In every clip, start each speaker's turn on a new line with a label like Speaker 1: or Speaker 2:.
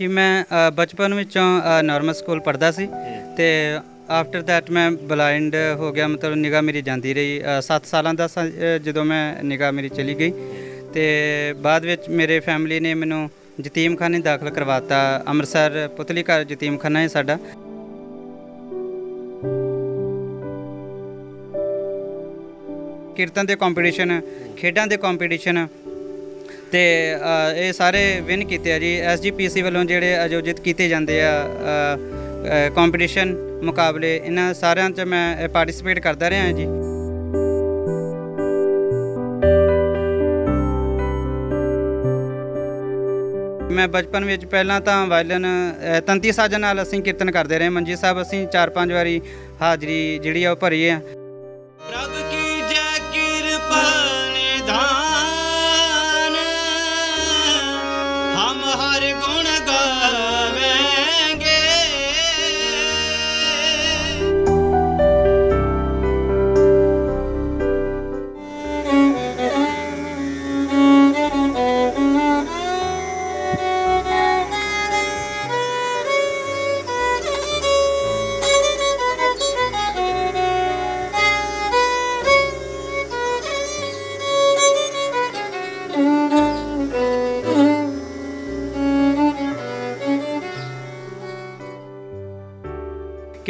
Speaker 1: ਜੀ ਮੈਂ ਬਚਪਨ ਵਿੱਚੋਂ ਨਾਰਮਲ ਸਕੂਲ ਪੜਦਾ ਸੀ ਤੇ ਆਫਟਰ ਥੈਟ ਮੈਂ ਬਲਾਈਂਡ ਹੋ ਗਿਆ ਮਤਲਬ ਨਿਗਾ ਮੇਰੀ ਜਾਂਦੀ ਰਹੀ 7 ਸਾਲਾਂ ਦਾ ਜਦੋਂ ਮੈਂ ਨਿਗਾ ਮੇਰੀ ਚਲੀ ਗਈ ਤੇ ਬਾਅਦ ਵਿੱਚ ਮੇਰੇ ਫੈਮਿਲੀ ਨੇ ਮੈਨੂੰ ਯਤੀਮਖਾਨੇ ਦਾਖਲ ਕਰਵਾਤਾ ਅੰਮ੍ਰਿਤਸਰ ਪੁਤਲੀ ਘਰ ਯਤੀਮਖਾਨਾ ਹੈ ਸਾਡਾ ਕੀਰਤਨ ਦੇ ਕੰਪੀਟੀਸ਼ਨ ਖੇਡਾਂ ਦੇ ਕੰਪੀਟੀਸ਼ਨ ਤੇ ਇਹ ਸਾਰੇ ਵਿਨ ਕੀਤੇ ਆ ਜੀ ਐਸਜੀਪੀਸੀ ਵੱਲੋਂ ਜਿਹੜੇ ਆਯੋਜਿਤ ਕੀਤੇ ਜਾਂਦੇ ਆ ਕੰਪੀਟੀਸ਼ਨ ਮੁਕਾਬਲੇ ਇਹਨਾਂ ਸਾਰਿਆਂ 'ਚ ਮੈਂ ਪਾਰਟਿਸਿਪੇਟ ਕਰਦਾ ਰਿਹਾ ਜੀ ਮੈਂ ਬਚਪਨ ਵਿੱਚ ਪਹਿਲਾਂ ਤਾਂ ਵਾਇਲਨ ਤੰਤੀ ਸਾਜਨ ਨਾਲ ਅਸੀਂ ਕੀਰਤਨ ਕਰਦੇ ਰਹੇ ਮੰਜੀ ਸਾਹਿਬ ਅਸੀਂ 4-5 ਵਾਰੀ ਹਾਜ਼ਰੀ ਜਿਹੜੀ ਆ ਉਹ ਭਰੀ ਆ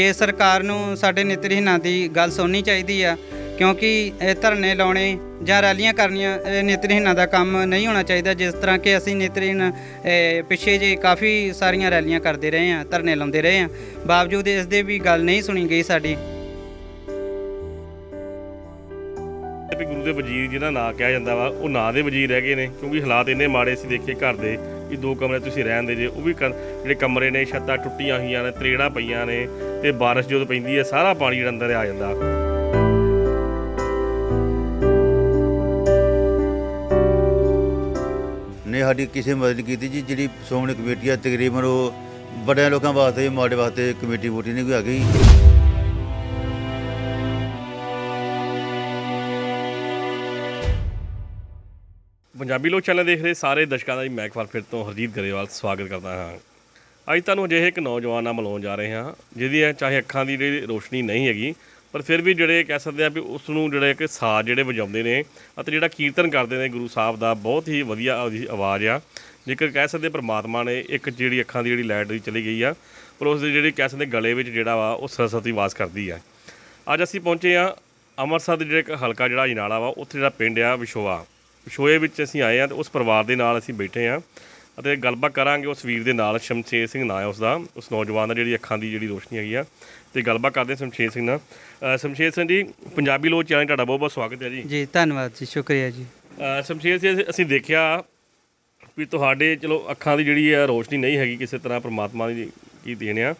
Speaker 1: ਕਿ ਸਰਕਾਰ ਨੂੰ ਸਾਡੇ ਨੇਤਰਹੀਣਾਂ ਦੀ ਗੱਲ ਸੁਣਨੀ ਚਾਹੀਦੀ ਆ ਕਿਉਂਕਿ ਇਹ ਧਰਨੇ ਲਾਉਣੇ ਜਾਂ ਰੈਲੀਆਂ ਕਰਨੀਆਂ ਨੇਤਰਹੀਣਾਂ ਦਾ ਕੰਮ ਨਹੀਂ ਹੋਣਾ ਚਾਹੀਦਾ ਜਿਸ ਤਰ੍ਹਾਂ ਕਿ ਅਸੀਂ ਨੇਤਰਹੀਣ ਪਿੱਛੇ ਜੇ ਕਾਫੀ ਸਾਰੀਆਂ ਰੈਲੀਆਂ ਕਰਦੇ ਰਹੇ ਆ ਧਰਨੇ ਲਾਉਂਦੇ ਰਹੇ ਆ ਬਾਵਜੂਦ ਇਸ ਦੇ ਵੀ ਗੱਲ ਨਹੀਂ ਸੁਣੀ ਗਈ ਸਾਡੀ
Speaker 2: ਵੀ ਗੁਰੂ ਦੇ ਵਜ਼ੀਰ ਜਿਹਦਾ ਨਾਂ ਕਿਹਾ ਜਾਂਦਾ ਵਾ ਉਹ ਨਾਂ ਦੇ ਵਜ਼ੀਰ ਰਹਿ ਗਏ ਨੇ ਕਿਉਂਕਿ ਹਾਲਾਤ ਇੰਨੇ ਮਾੜੇ ਸੀ ਦੇਖੇ ਘਰ ਦੇ ਇਹ ਦੋ ਕਮਰੇ ਤੁਸੀਂ ਰਹਿਣ ਦੇ ਜੇ ਉਹ ਵੀ ਜਿਹੜੇ ਕਮਰੇ ਨੇ ਛੱਤਾਂ ਟੁੱਟੀਆਂ ਹੋਈਆਂ ਨੇ ਤਰੇੜਾਂ ਪਈਆਂ ਨੇ ਤੇ ਬਾਰਿਸ਼ ਜਦੋਂ ਪੈਂਦੀ ਹੈ ਸਾਰਾ ਪਾਣੀ ਜਿਹੜਾ ਅੰਦਰ ਆ ਜਾਂਦਾ
Speaker 3: ਨੇ ਸਾਡੀ ਕਿਸੇ ਮਦਦ ਕੀਤੀ ਜੀ ਜਿਹੜੀ ਸੋਹਣੀ ਕਮੇਟੀ ਆ ਤਕਰੀਬਨ ਉਹ ਬੜਿਆਂ ਲੋਕਾਂ ਵਾਸਤੇ ਮਾੜੇ ਵਾਸਤੇ ਕਮੇਟੀ ਵੋਟੀ ਨਹੀਂ ਕੋਈ ਆ ਗਈ
Speaker 2: ਪੰਜਾਬੀ ਲੋਕ ਚੈਨਲ ਦੇਖ ਰਹੇ ਸਾਰੇ ਦਰਸ਼ਕਾਂ ਦਾ ਜੀ ਮੈਂ ਇੱਕ ਵਾਰ ਫਿਰ ਤੋਂ ਹਰਜੀਤ ਗਰੇਵਾਲ ਸਵਾਗਤ ਕਰਦਾ ਹਾਂ ਅੱਜ ਤੁਹਾਨੂੰ ਅਜਿਹੇ ਇੱਕ ਨੌਜਵਾਨ ਨਾਲ ਮਿਲਾਉਣ ਜਾ ਰਹੇ ਹਾਂ ਜਿਹਦੀ ਚਾਹੇ ਅੱਖਾਂ ਦੀ ਜਿਹੜੀ ਰੋਸ਼ਨੀ ਨਹੀਂ ਹੈਗੀ ਪਰ ਫਿਰ ਵੀ ਜਿਹੜੇ ਕਹਿ ਸਕਦੇ ਆ ਵੀ ਉਸ ਨੂੰ ਜਿਹੜੇ ਕਿ ਸਾਜ਼ ਜਿਹੜੇ ਵਜਾਉਂਦੇ ਨੇ ਅਤੇ ਜਿਹੜਾ ਕੀਰਤਨ ਕਰਦੇ ਨੇ ਗੁਰੂ ਸਾਹਿਬ ਦਾ ਬਹੁਤ ਹੀ ਵਧੀਆ ਆਵਾਜ਼ ਆ ਜੇਕਰ ਕਹਿ ਸਕਦੇ ਪ੍ਰਮਾਤਮਾ ਨੇ ਇੱਕ ਜਿਹੜੀ ਅੱਖਾਂ ਦੀ ਜਿਹੜੀ ਲਾਈਟ ਦੀ ਚਲੀ ਗਈ ਆ ਪਰ ਉਸ ਦੇ ਜਿਹੜੀ ਕਹਿ ਸਕਦੇ ਗਲੇ ਵਿੱਚ ਜਿਹੜਾ ਵਾ ਉਹ ਸਰਸਤੀ ਵਾਸ ਕਰਦੀ ਆ ਅੱਜ ਅਸੀਂ ਪਹੁੰਚੇ ਆ ਅੰਮ੍ਰਿਤਸਰ ਦੇ ਜਿਹੜੇ ਹਲਕਾ ਜਿਹੜਾ ਜਨਾਲਾ ਵਾ ਉੱਥੇ ਜਿਹੜਾ ਪਿੰਡ ਆ ਵਿਸ਼ਵਾ ਸ਼ੋਏ ਵਿੱਚ ਅਸੀਂ ਆਏ ਆ ਤੇ ਉਸ ਪਰਿਵਾਰ ਦੇ ਨਾਲ ਅਸੀਂ ਬੈਠੇ ਆ ਅਤੇ ਗੱਲਬਾਤ ਕਰਾਂਗੇ ਉਸ ਵੀਰ ਦੇ ਨਾਲ ਸ਼ਮਸ਼ੇਰ ਸਿੰਘ ਨਾਂ ਹੈ ਉਸ ਦਾ ਉਸ ਨੌਜਵਾਨ ਦਾ ਜਿਹੜੀ ਅੱਖਾਂ ਦੀ ਜਿਹੜੀ ਰੋਸ਼ਨੀ ਹੈਗੀ ਆ ਤੇ ਗੱਲਬਾਤ ਕਰਦੇ ਸ਼ਮਸ਼ੇਰ ਸਿੰਘ ਨਾਲ ਸ਼ਮਸ਼ੇਰ ਸਿੰਘ ਜੀ ਪੰਜਾਬੀ ਲੋਕ ਚੈਨਲ ਤੁਹਾਡਾ ਬਹੁਤ ਬਹੁਤ ਸਵਾਗਤ ਹੈ ਜੀ ਜੀ
Speaker 1: ਧੰਨਵਾਦ ਜੀ ਸ਼ੁਕਰੀਆ ਜੀ
Speaker 2: ਸ਼ਮਸ਼ੇਰ ਜੀ ਅਸੀਂ ਦੇਖਿਆ ਵੀ ਤੁਹਾਡੇ ਚਲੋ ਅੱਖਾਂ ਦੀ ਜਿਹੜੀ ਹੈ ਰੋਸ਼ਨੀ ਨਹੀਂ ਹੈਗੀ ਕਿਸੇ ਤਰ੍ਹਾਂ ਪ੍ਰਮਾਤਮਾ ਦੀ ਕੀ ਦੇਣਿਆ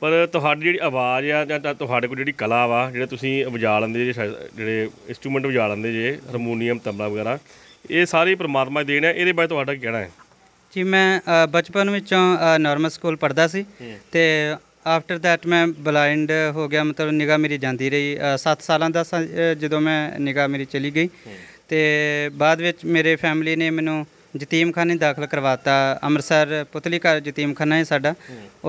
Speaker 2: ਪਰ ਤੁਹਾਡੀ ਜਿਹੜੀ ਆਵਾਜ਼ ਆ ਜਾਂ ਤੁਹਾਡੇ ਕੋਲ ਜਿਹੜੀ ਕਲਾ ਵਾ ਜਿਹੜਾ ਤੁਸੀਂ ਵਜਾ ਲੈਂਦੇ ਜਿਹੜੇ ਜਿਹੜੇ ਇਨਸਟਰੂਮੈਂਟ ਵਜਾ ਲੈਂਦੇ ਜੇ ਹਾਰਮੋਨੀਅਮ ਤਬਲਾ ਵਗੈਰਾ ਇਹ ਸਾਰੇ ਪ੍ਰਮਾਤਮਾ ਦੀ ਦੇਣ ਹੈ ਇਹਦੇ ਬਾਰੇ ਤੁਹਾਡਾ ਕਹਿਣਾ ਹੈ ਜੀ
Speaker 1: ਮੈਂ ਬਚਪਨ ਵਿੱਚੋਂ ਨਾਰਮਲ ਸਕੂਲ ਪੜਦਾ ਸੀ ਤੇ ਆਫਟਰ ਥੈਟ ਮੈਂ ਬਲਾਈਂਡ ਹੋ ਗਿਆ ਮਤਲਬ ਨਿਗਾ ਮੇਰੀ ਜਾਂਦੀ ਰਹੀ 7 ਸਾਲਾਂ ਦਾ ਜਦੋਂ ਮੈਂ ਨਿਗਾ ਮੇਰੀ ਚਲੀ ਗਈ ਤੇ ਬਾਅਦ ਵਿੱਚ ਮੇਰੇ ਫੈਮਿਲੀ ਨੇ ਮੈਨੂੰ ਜਤੀਮਖਾਨੇ ਦਾਖਲ ਕਰਵਾਤਾ ਅੰਮ੍ਰਿਤਸਰ ਪੁਤਲੀ ਘਰ ਜਤੀਮਖਾਨਾ ਹੈ ਸਾਡਾ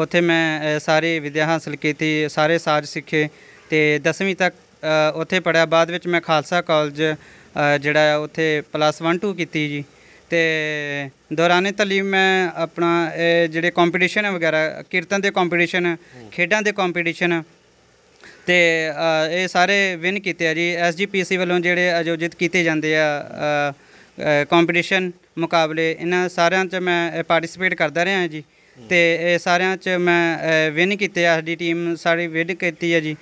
Speaker 1: ਉੱਥੇ ਮੈਂ ਸਾਰੇ ਵਿਦਿਆ ਹਾਸਲ ਕੀਤੀ ਸਾਰੇ ਸਾਜ ਸਿੱਖੇ ਤੇ 10ਵੀਂ ਤੱਕ ਉੱਥੇ ਪੜਿਆ ਬਾਅਦ ਵਿੱਚ ਮੈਂ ਖਾਲਸਾ ਕਾਲਜ ਜਿਹੜਾ ਹੈ ਉੱਥੇ ਪਲੱਸ 1 2 ਕੀਤੀ ਜੀ ਤੇ ਦੌਰਾਨੇ ਤਲੀਮ ਮੈਂ ਆਪਣਾ ਜਿਹੜੇ ਕੰਪੀਟੀਸ਼ਨ ਹੈ ਵਗੈਰਾ ਕੀਰਤਨ ਦੇ ਕੰਪੀਟੀਸ਼ਨ ਖੇਡਾਂ ਦੇ ਕੰਪੀਟੀਸ਼ਨ ਤੇ ਇਹ ਸਾਰੇ ਵਿਨ ਕੀਤੇ ਆ ਜੀ ਐਸਜੀਪੀਸੀ ਵੱਲੋਂ ਜਿਹੜੇ ਆਯੋਜਿਤ ਕੀਤੇ ਜਾਂਦੇ ਆ ਕੰਪੀਟੀਸ਼ਨ ਮੁਕਾਬਲੇ ਇਹਨਾਂ ਸਾਰਿਆਂ 'ਚ ਮੈਂ ਪਾਰਟਿਸਿਪੇਟ ਕਰਦਾ ਰਿਹਾ ਜੀ ਤੇ ਇਹ ਸਾਰਿਆਂ 'ਚ ਮੈਂ ਵਿਨ ਕੀਤੇ ਆ ਸਾਡੀ ਟੀਮ ਸਾਰੀ ਵਿਨ ਕੀਤੀ ਹੈ ਜੀ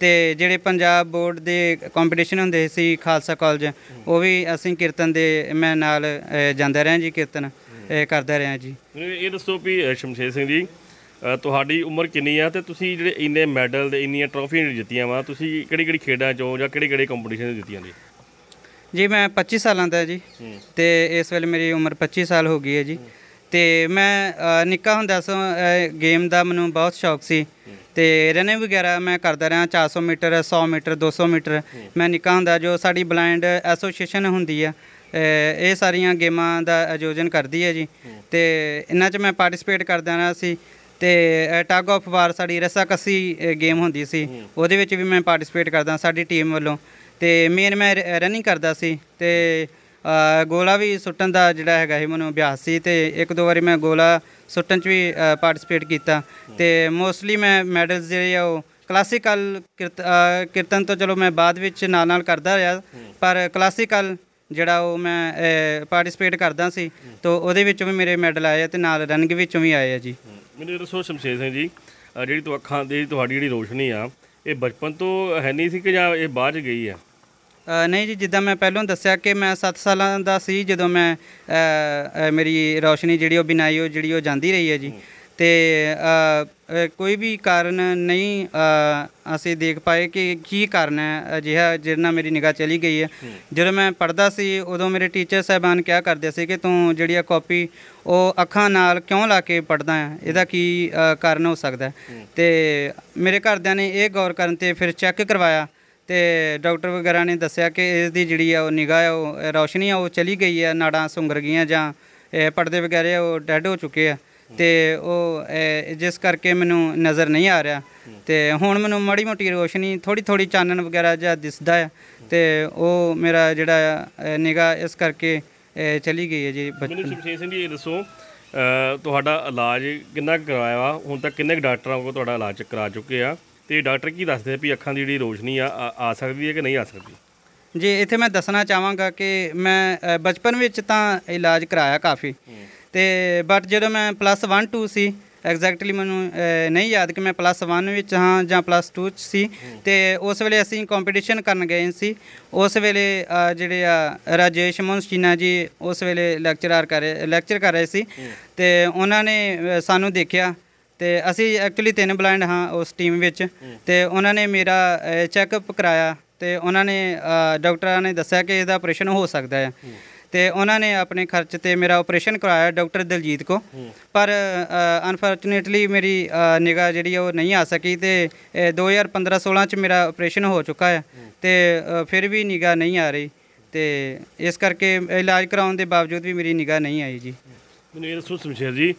Speaker 1: ਤੇ ਜਿਹੜੇ ਪੰਜਾਬ ਬੋਰਡ ਦੇ ਕੰਪੀਟੀਸ਼ਨ ਹੁੰਦੇ ਸੀ ਖਾਲਸਾ ਕਾਲਜ ਉਹ ਵੀ ਅਸੀਂ ਕੀਰਤਨ ਦੇ ਮੈਂ ਨਾਲ ਜਾਂਦਾ ਰਿਹਾ ਜੀ ਕੀਰਤਨ ਕਰਦਾ ਰਿਹਾ
Speaker 2: ਜੀ ਇਹ ਦੱਸੋ ਵੀ ਸ਼ਮਸ਼ੇਰ ਸਿੰਘ ਜੀ ਤੁਹਾਡੀ ਉਮਰ ਕਿੰਨੀ ਆ ਤੇ ਤੁਸੀਂ ਜਿਹੜੇ ਇੰਨੇ ਮੈਡਲ ਦੇ ਇੰਨੀਆਂ ਟਰੋਫੀਆਂ ਜਿੱਤੀਆਂ ਵਾ ਤੁਸੀਂ ਕਿਹੜੀ ਕਿਹੜੀ ਖੇਡਾਂ ਚੋਂ ਜਾਂ ਕਿਹੜੇ ਕਿਹੜੇ ਕੰਪੀਟੀਸ਼ਨ ਜਿੱਤੀਆਂ ਨੇ
Speaker 1: ਜੀ ਮੈਂ 25 ਸਾਲਾਂ ਦਾ ਜੀ ਤੇ ਇਸ ਵੇਲੇ ਮੇਰੀ ਉਮਰ 25 ਸਾਲ ਹੋ ਗਈ ਹੈ ਜੀ ਤੇ ਮੈਂ ਨਿੱਕਾ ਹੁੰਦਾ ਸੋ ਗੇਮ ਦਾ ਮੈਨੂੰ ਬਹੁਤ ਸ਼ੌਕ ਸੀ ਤੇ ਰਨਿੰਗ ਵਗੈਰਾ ਮੈਂ ਕਰਦਾ ਰਿਹਾ 400 ਮੀਟਰ 100 ਮੀਟਰ 200 ਮੀਟਰ ਮੈਂ ਨਿੱਕਾ ਹੁੰਦਾ ਜੋ ਸਾਡੀ ਬਲਾਈਂਡ ਐਸੋਸੀਏਸ਼ਨ ਹੁੰਦੀ ਆ ਇਹ ਸਾਰੀਆਂ ਗੇਮਾਂ ਦਾ ਆਯੋਜਨ ਕਰਦੀ ਹੈ ਜੀ ਤੇ ਇਹਨਾਂ 'ਚ ਮੈਂ ਪਾਰਟਿਸਿਪੇਟ ਕਰਦਾ ਰਿਹਾ ਸੀ ਤੇ ਟੱਗ ਆਫ ਵਾਰ ਸਾਡੀ ਰਸਾ ਕੱਸੀ ਗੇਮ ਹੁੰਦੀ ਸੀ ਉਹਦੇ ਵਿੱਚ ਵੀ ਮੈਂ ਪਾਰਟਿਸਿਪੇਟ ਕਰਦਾ ਸਾਡੀ ਟੀਮ ਵੱਲੋਂ ਤੇ ਮੇਨ ਮੈਂ ਰਨਿੰਗ ਕਰਦਾ ਸੀ ਤੇ ਗੋਲਾ ਵੀ ਸੁੱਟਣ ਦਾ ਜਿਹੜਾ ਹੈਗਾ ਇਹ ਮੈਨੂੰ ਅਭਿਆਸ ਸੀ ਤੇ ਇੱਕ ਦੋ ਵਾਰੀ ਮੈਂ ਗੋਲਾ ਸੁੱਟਣ 'ਚ ਵੀ ਪਾਰਟਿਸਿਪੇਟ ਕੀਤਾ ਤੇ ਮੋਸਟਲੀ ਮੈਂ ਮੈਡਲਸ ਜਿਹੜੇ ਆ ਉਹ ਕਲਾਸਿਕਲ ਕੀਰਤਨ ਤੋਂ ਚਲੋ ਮੈਂ ਬਾਅਦ ਵਿੱਚ ਨਾਲ ਨਾਲ ਕਰਦਾ ਰਿਹਾ ਪਰ ਕਲਾਸਿਕਲ ਜਿਹੜਾ ਉਹ ਮੈਂ ਪਾਰਟਿਸਿਪੇਟ ਕਰਦਾ ਸੀ ਤੋਂ ਉਹਦੇ ਵਿੱਚੋਂ ਵੀ ਮੇਰੇ ਮੈਡਲ ਆਏ ਤੇ ਨਾਲ ਰਨਿੰਗ ਵਿੱਚੋਂ ਵੀ ਆਏ ਆ ਜੀ
Speaker 2: ਮੈਨੂੰ ਦੱਸੋ ਸ਼ਮਸ਼ੇਰ ਸਿੰਘ ਜੀ ਜਿਹੜੀ ਤੋਂ ਅੱਖਾਂ ਦੀ ਤੁਹਾਡੀ ਜਿਹੜੀ ਰੋਸ਼ਨੀ ਆ ਇਹ ਬਚਪਨ ਤੋਂ ਹੈ ਨਹੀਂ ਸੀ ਕਿ ਜਾਂ ਇਹ ਬਾਅਦ ਚ ਗਈ ਆ ਨਹੀਂ ਜੀ ਜਿੱਦਾਂ ਮੈਂ
Speaker 1: ਪਹਿਲਾਂ ਦੱਸਿਆ ਕਿ ਮੈਂ 7 ਸਾਲਾਂ ਦਾ ਸੀ ਜਦੋਂ ਮੈਂ ਮੇਰੀ ਰੋਸ਼ਨੀ ਜਿਹੜੀ ਉਹ ਬਿਨਾਈ ਉਹ ਜਿਹੜੀ ਉਹ ਜਾਂਦੀ ਰਹੀ ਹੈ ਜੀ ਤੇ ਕੋਈ ਵੀ ਕਾਰਨ ਨਹੀਂ ਅਸੀਂ ਦੇਖ ਪਾਏ ਕਿ ਕੀ ਕਾਰਨ ਹੈ ਅਜਿਹਾ ਜਿਹੜਾ ਮੇਰੀ ਨਿਗਾਹ ਚਲੀ ਗਈ ਹੈ ਜਦੋਂ ਮੈਂ ਪੜਦਾ ਸੀ ਉਦੋਂ ਮੇਰੇ ਟੀਚਰ ਸਹਿਬਾਨ ਕਿਹਾ ਕਰਦੇ ਸੀ ਕਿ ਤੂੰ ਜਿਹੜੀ ਆ ਕਾਪੀ ਉਹ ਅੱਖਾਂ ਨਾਲ ਕਿਉਂ ਲਾ ਕੇ ਪੜਦਾ ਹੈ ਇਹਦਾ ਕੀ ਕਾਰਨ ਹੋ ਸਕਦਾ ਤੇ ਮੇਰੇ ਘਰਦਿਆਂ ਨੇ ਇਹ ਗੌਰ ਕਰਨ ਤੇ ਫਿਰ ਚੈੱਕ ਕਰਵਾਇਆ ਤੇ ਡਾਕਟਰ ਵਗੈਰਾ ਨੇ ਦੱਸਿਆ ਕਿ ਇਸ ਦੀ ਜਿਹੜੀ ਆ ਉਹ ਨਿਗਾਹ ਉਹ ਰੌਸ਼ਨੀ ਆ ਉਹ ਚਲੀ ਗਈ ਆ ਨਾੜਾਂ ਸੁੰਗਰ ਗਈਆਂ ਜਾਂ ਇਹ ਪਰਦੇ ਵਗੈਰੇ ਉਹ ਡੈਡ ਹੋ ਚੁੱਕੇ ਆ ਤੇ ਉਹ ਜਿਸ ਕਰਕੇ ਮੈਨੂੰ ਨਜ਼ਰ ਨਹੀਂ ਆ ਰਿਹਾ ਤੇ ਹੁਣ ਮੈਨੂੰ ਮੜੀ ਮੋਟੀ ਰੋਸ਼ਨੀ ਥੋੜੀ ਥੋੜੀ ਚਾਨਣ ਵਗੈਰਾ ਜਿਹਾ ਦਿਸਦਾ ਆ ਤੇ ਉਹ ਮੇਰਾ ਜਿਹੜਾ ਨਿਗਾਹ ਇਸ ਕਰਕੇ ਚਲੀ ਗਈ ਹੈ ਜੀ ਮੈਨੂੰ
Speaker 2: ਸ਼ਮਸ਼ੇਰ ਸਿੰਘ ਜੀ ਇਹ ਦੱਸੋ ਤੁਹਾਡਾ ਇਲਾਜ ਕਿੰਨਾ ਕਰਾਇਆ ਹੁਣ ਤੱਕ ਕਿੰਨੇ ਡਾਕਟਰਾਂ ਕੋਲ ਤੁਹਾਡਾ ਇਲਾਜ ਕਰਾ ਚੁੱਕੇ ਆ ਤੇ ਡਾਕਟਰ ਕੀ ਦੱਸਦੇ ਆ ਵੀ ਅੱਖਾਂ ਦੀ ਜਿਹੜੀ ਰੋਸ਼ਨੀ ਆ ਆ ਸਕਦੀ ਹੈ ਕਿ ਨਹੀਂ ਆ ਸਕਦੀ
Speaker 1: ਜੀ ਇੱਥੇ ਮੈਂ ਦੱਸਣਾ ਚਾਹਾਂਗਾ ਕਿ ਮੈਂ ਬਚਪਨ ਵਿੱਚ ਤਾਂ ਇਲਾਜ ਕਰਾਇਆ ਕਾਫੀ ਤੇ ਬਟ ਜਦੋਂ ਮੈਂ ਪਲੱਸ 1 2 ਸੀ ਐਗਜ਼ੈਕਟਲੀ ਮੈਨੂੰ ਨਹੀਂ ਯਾਦ ਕਿ ਮੈਂ ਪਲੱਸ 1 ਵਿੱਚ ਹਾਂ ਜਾਂ ਪਲੱਸ 2 ਚ ਸੀ ਤੇ ਉਸ ਵੇਲੇ ਅਸੀਂ ਕੰਪੀਟੀਸ਼ਨ ਕਰਨ ਗਏ ਸੀ ਉਸ ਵੇਲੇ ਜਿਹੜੇ ਆ ਰਾਜੇਸ਼ ਮਨਸੀਨਾ ਜੀ ਉਸ ਵੇਲੇ ਲੈਕਚਰਰ ਕਰ ਲੈਕਚਰ ਕਰ ਰਹੇ ਸੀ ਤੇ ਉਹਨਾਂ ਨੇ ਸਾਨੂੰ ਦੇਖਿਆ ਤੇ ਅਸੀਂ ਐਕਚੁਅਲੀ ਤਿੰਨ ਬਲਾਈਂਡ ਹਾਂ ਉਸ ਟੀਮ ਵਿੱਚ ਤੇ ਉਹਨਾਂ ਨੇ ਮੇਰਾ ਚੈੱਕਅਪ ਕਰਾਇਆ ਤੇ ਉਹਨਾਂ ਨੇ ਡਾਕਟਰਾਂ ਨੇ ਦੱਸਿਆ ਕਿ ਇਹਦਾ ਆਪਰੇਸ਼ਨ ਹੋ ਸਕਦਾ ਹੈ ਤੇ ਉਹਨਾਂ ਨੇ ਆਪਣੇ ਖਰਚ ਤੇ ਮੇਰਾ ਆਪਰੇਸ਼ਨ ਕਰਾਇਆ ਡਾਕਟਰ ਦਿਲਜੀਤ ਕੋ ਪਰ ਅਨਫੋਰਚੂਨੇਟਲੀ ਮੇਰੀ ਨਿਗਾ ਜਿਹੜੀ ਉਹ ਨਹੀਂ ਆ ਸਕੀ ਤੇ 2015-16 ਚ ਮੇਰਾ ਆਪਰੇਸ਼ਨ ਹੋ ਚੁੱਕਾ ਹੈ ਤੇ ਫਿਰ ਵੀ ਨਿਗਾ ਨਹੀਂ ਆ ਰਹੀ ਤੇ ਇਸ ਕਰਕੇ ਇਲਾਜ ਕਰਾਉਣ ਦੇ ਬਾਵਜੂਦ ਵੀ ਮੇਰੀ ਨਿਗਾ ਨਹੀਂ ਆਈ ਜੀ
Speaker 2: ਮੈਨੂੰ ਇਹ ਦੱਸੋ ਸਮਝਿਆ ਜੀ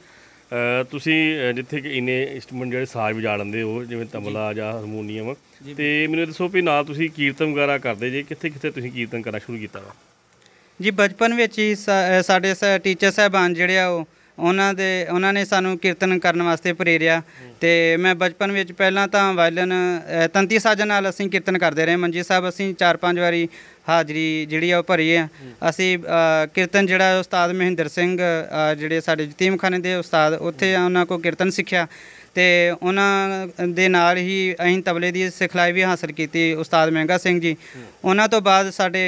Speaker 2: ਤੁਸੀਂ ਜਿੱਥੇ ਕਿ ਇਨੇ ਇਨਸਟਰੂਮੈਂਟ ਜਿਹੜੇ ਸਾਜ਼ ਵਜਾ ਲੈਂਦੇ ਹੋ ਜਿਵੇਂ ਤਬਲਾ ਜਾਂ ਹਾਰਮੋਨੀਅਮ ਤੇ ਮੈਨੂੰ ਦੱਸੋ ਵੀ ਨਾਲ ਤੁਸੀਂ ਕੀਰਤਨ ਵਗੈਰਾ ਕਰਦੇ ਜੇ ਕਿੱਥੇ ਕਿੱਥੇ ਤੁਸੀਂ ਕੀਰਤਨ ਕਰਨਾ ਸ਼ੁਰੂ ਕੀਤਾ ਵਾ
Speaker 1: ਜੀ ਬਚਪਨ ਵਿੱਚ ਹੀ ਸਾਡੇ ਟੀਚਰ ਸਾਹਿਬਾਨ ਜਿਹੜੇ ਆ ਉਹ ਉਹਨਾਂ ਦੇ ਉਹਨਾਂ ਨੇ ਸਾਨੂੰ ਕੀਰਤਨ ਕਰਨ ਵਾਸਤੇ ਪ੍ਰੇਰਿਆ ਤੇ ਮੈਂ ਬਚਪਨ ਵਿੱਚ ਪਹਿਲਾਂ ਤਾਂ ਵਾਇਲਨ ਤੰਤੀ ਸਾਜਨ ਨਾਲ ਅਸੀਂ ਕੀਰਤਨ ਕਰਦੇ ਰਹੇ ਮੰਜੀ ਸਾਹਿਬ ਅਸੀਂ 4-5 ਵਾਰੀ ਹਾਜ਼ਰੀ ਜਿਹੜੀ ਆ ਉਹ ਭਰੀ ਆ ਅਸੀਂ ਕੀਰਤਨ ਜਿਹੜਾ ਉਸਤਾਦ ਮਹਿੰਦਰ ਸਿੰਘ ਜਿਹੜੇ ਸਾਡੇ ਜਤੀਮਖਾਨੇ ਦੇ ਉਸਤਾਦ ਉੱਥੇ ਉਹਨਾਂ ਕੋ ਕੀਰਤਨ ਸਿੱਖਿਆ ਤੇ ਉਹਨਾਂ ਦੇ ਨਾਲ ਹੀ ਅਸੀਂ ਤਬਲੇ ਦੀ ਸਿਖਲਾਈ ਵੀ ਹਾਸਲ ਕੀਤੀ ਉਸਤਾਦ ਮਹਿੰਗਾ ਸਿੰਘ ਜੀ ਉਹਨਾਂ ਤੋਂ ਬਾਅਦ ਸਾਡੇ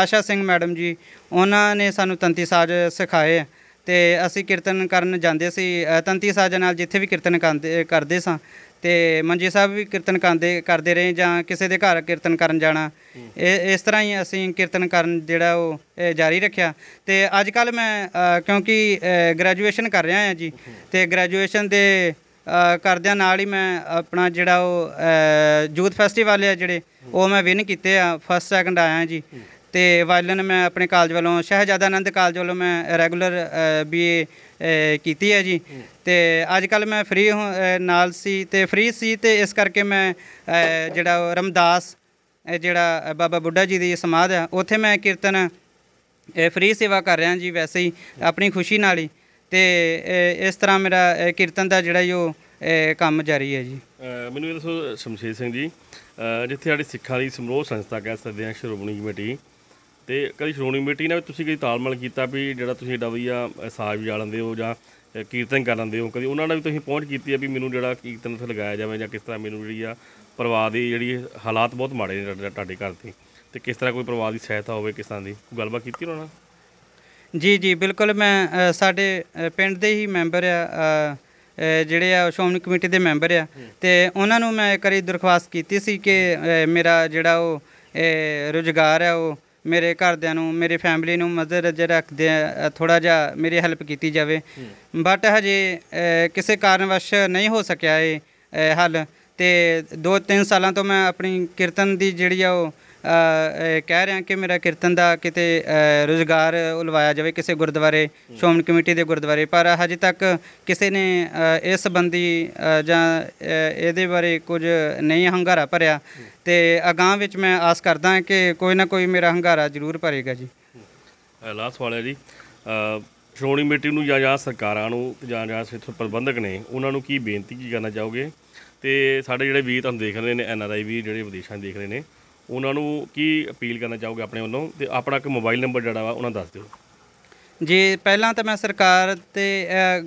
Speaker 1: ਆਸ਼ਾ ਸਿੰਘ ਮੈਡਮ ਜੀ ਉਹਨਾਂ ਨੇ ਸਾਨੂੰ ਤੰਤੀ ਸਾਜ਼ ਸਿਖਾਏ ਤੇ ਅਸੀਂ ਕੀਰਤਨ ਕਰਨ ਜਾਂਦੇ ਸੀ ਤੰਤੀ ਸਾਜ਼ ਨਾਲ ਜਿੱਥੇ ਵੀ ਕੀਰਤਨ ਕਰਦੇ ਸਾਂ ਤੇ ਮੰਜੀ ਸਾਹਿਬ ਵੀ ਕੀਰਤਨ ਕਰਦੇ ਕਰਦੇ ਰਹੇ ਜਾਂ ਕਿਸੇ ਦੇ ਘਰ ਕੀਰਤਨ ਕਰਨ ਜਾਣਾ ਇਹ ਇਸ ਤਰ੍ਹਾਂ ਹੀ ਅਸੀਂ ਕੀਰਤਨ ਕਰਨ ਜਿਹੜਾ ਉਹ ਇਹ ਜਾਰੀ ਰੱਖਿਆ ਤੇ ਅੱਜ ਕੱਲ ਮੈਂ ਕਿਉਂਕਿ ਗ੍ਰੈਜੂਏਸ਼ਨ ਕਰ ਰਿਹਾ ਹਾਂ ਜੀ ਤੇ ਗ੍ਰੈਜੂਏਸ਼ਨ ਦੇ ਕਰਦਿਆਂ ਨਾਲ ਹੀ ਮੈਂ ਆਪਣਾ ਜਿਹੜਾ ਉਹ ਜੂਥ ਯੂਥ ਫੈਸਟੀਵਲ ਹੈ ਜਿਹੜੇ ਉਹ ਮੈਂ ਵਿਨ ਕੀਤੇ ਆ ਫਸਟ ਸੈਕੰਡ ਆਇਆ ਜੀ ਤੇ ਵਾਇਲਨ ਮੈਂ ਆਪਣੇ ਕਾਲਜ ਵੱਲੋਂ ਸ਼ਹਿਜ਼ਾਦਾ ਆਨੰਦ ਕਾਲਜ ਵੱਲੋਂ ਮੈਂ ਰੈਗੂਲਰ ਬੀਏ ਕੀਤੀ ਹੈ ਜੀ ਤੇ ਅੱਜ ਕੱਲ ਮੈਂ ਫ੍ਰੀ ਨਾਲ ਸੀ ਤੇ ਫ੍ਰੀ ਸੀ ਤੇ ਇਸ ਕਰਕੇ ਮੈਂ ਜਿਹੜਾ ਰਮਦਾਸ ਜਿਹੜਾ ਬਾਬਾ ਬੁੱਢਾ ਜੀ ਦੀ ਸਮਾਧ ਆ ਉੱਥੇ ਮੈਂ ਕੀਰਤਨ ਫ੍ਰੀ ਸੇਵਾ ਕਰ ਰਿਹਾ ਜੀ ਵੈਸੇ ਹੀ ਆਪਣੀ ਖੁਸ਼ੀ ਨਾਲ ਹੀ ਤੇ ਇਸ ਤਰ੍ਹਾਂ ਮੇਰਾ ਕੀਰਤਨ ਦਾ ਜਿਹੜਾ ਜੋ ਕੰਮ ਜਾਰੀ ਹੈ ਜੀ
Speaker 2: ਮੈਨੂੰ ਇਹ ਦੱਸੋ ਸ਼ਮਸ਼ੇਰ ਸਿੰਘ ਜੀ ਜਿੱਥੇ ਸਾਡੀ ਸਿੱਖਾਂ ਦੀ ਸਮਰੋਹ ਸੰਸਥਾ ਕਹਿ ਸਕਦੇ ਆ ਸ਼੍ਰੋਮਣੀ ਕਮੇਟੀ ਤੇ ਕਦੀ ਸ਼੍ਰੋਣੀ ਮੀਟਿੰਗ ਨਾਲ ਤੁਸੀਂ ਕਦੀ ਤਾਲਮੇਲ ਕੀਤਾ ਵੀ ਜਿਹੜਾ ਤੁਸੀਂ ਏਡਾ ਸਾਹਿਬ ਸਾਜ ਵਜਾ ਲੈਂਦੇ ਹੋ ਜਾਂ ਕੀਰਤਨ ਕਰ ਲੈਂਦੇ ਹੋ ਕਦੀ ਉਹਨਾਂ ਨਾਲ ਵੀ ਤੁਸੀਂ ਪਹੁੰਚ ਕੀਤੀ ਹੈ ਵੀ ਮੈਨੂੰ ਜਿਹੜਾ ਕੀਰਤਨ ਉੱਥੇ ਲਗਾਇਆ ਜਾਵੇ ਜਾਂ ਕਿਸ ਤਰ੍ਹਾਂ ਮੈਨੂੰ ਜਿਹੜੀ ਆ ਪਰਿਵਾਰ ਦੀ ਜਿਹੜੀ ਹਾਲਾਤ ਬਹੁਤ ਮਾੜੇ ਨੇ ਤੁਹਾਡੇ ਘਰ ਦੇ ਤੇ ਕਿਸ ਤਰ੍ਹਾਂ ਕੋਈ ਪਰਿਵਾਰ ਦੀ ਸਹਾਇਤਾ ਹੋਵੇ ਕਿਸਾਂ ਦੀ ਗੱਲਬਾਤ ਕੀਤੀ ਉਹਨਾਂ ਨਾਲ
Speaker 1: ਜੀ ਜੀ ਬਿਲਕੁਲ ਮੈਂ ਸਾਡੇ ਪਿੰਡ ਦੇ ਹੀ ਮੈਂਬਰ ਆ ਜਿਹੜੇ ਆ ਸ਼ੋਮਨ ਕਮੇਟੀ ਦੇ ਮੈਂਬਰ ਆ ਤੇ ਉਹਨਾਂ ਨੂੰ ਮੈਂ ਇੱਕ ਵਾਰੀ ਦਰਖਾਸਤ ਕੀਤੀ ਸੀ ਕਿ ਮੇਰਾ ਜਿਹੜਾ ਉਹ ਰੁਜ਼ਗਾਰ ਆ ਉਹ ਮੇਰੇ ਘਰਦਿਆਂ ਨੂੰ ਮੇਰੇ ਫੈਮਿਲੀ ਨੂੰ ਮਦਦ ਰੱਖਦੇ ਥੋੜਾ ਜਿਹਾ ਮੇਰੀ ਹੈਲਪ ਕੀਤੀ ਜਾਵੇ ਬਟ ਹਜੇ ਕਿਸੇ ਕਾਰਨ ਵਸ਼ ਨਹੀਂ ਹੋ ਸਕਿਆ ਇਹ ਹੱਲ ਤੇ 2-3 ਸਾਲਾਂ ਤੋਂ ਮੈਂ ਆਪਣੀ ਕੀਰਤਨ ਦੀ ਜਿਹੜੀ ਆ ਉਹ ਕਹਿ ਰਹੇ ਆ ਕਿ ਮੇਰਾ ਕੀਰਤਨ ਦਾ ਕਿਤੇ ਰੋਜ਼ਗਾਰ ਉਲਵਾਇਆ ਜਾਵੇ ਕਿਸੇ ਗੁਰਦੁਆਰੇ ਸ਼ੋਮਨ ਕਮੇਟੀ ਦੇ ਗੁਰਦੁਆਰੇ ਪਰ ਹਜੇ ਤੱਕ ਕਿਸੇ ਨੇ ਇਸ ਸੰਬੰਧੀ ਜਾਂ ਇਹਦੇ ਬਾਰੇ ਕੁਝ ਨਹੀਂ ਹੰਗਾਰਾ ਭਰਿਆ ਤੇ ਅਗਾਹ ਵਿੱਚ ਮੈਂ ਆਸ ਕਰਦਾ ਕਿ ਕੋਈ ਨਾ ਕੋਈ ਮੇਰਾ ਹੰਗਾਰਾ
Speaker 2: ਜ਼ਰੂਰ ਭਰੇਗਾ ਜੀ ਲਾਸਟ ਵਾਲੇ ਜੀ ਸ਼੍ਰੋਮਣੀ ਕਮੇਟੀ ਨੂੰ ਜਾਂ ਜਾਂ ਸਰਕਾਰਾਂ ਨੂੰ ਜਾਂ ਜਾਂ ਸਿੱਖ ਪ੍ਰਬੰਧਕ ਨੇ ਉਹਨਾਂ ਨੂੰ ਕੀ ਬੇਨਤੀ ਕੀ ਕਰਨਾ ਚਾਹੋਗੇ ਤੇ ਸਾਡੇ ਜਿਹੜੇ ਵੀਰ ਤੁਹਾਨੂੰ ਦੇਖ ਰਹੇ ਨੇ ਐਨਆਰਆਈ ਵੀ ਜਿਹੜੇ ਵਿਦੇਸ਼ਾਂ ਦੇਖ ਰਹੇ ਨੇ ਉਹਨਾਂ ਨੂੰ ਕੀ ਅਪੀਲ ਕਰਨਾ ਚਾਹੋਗੇ ਆਪਣੇ ਵੱਲੋਂ ਤੇ ਆਪਣਾ ਇੱਕ ਮੋਬਾਈਲ ਨੰਬਰ ਜਿਹੜਾ ਵਾ ਉਹਨਾਂ ਦੱਸ ਦਿਓ ਜੇ ਪਹਿਲਾਂ ਤਾਂ ਮੈਂ ਸਰਕਾਰ ਤੇ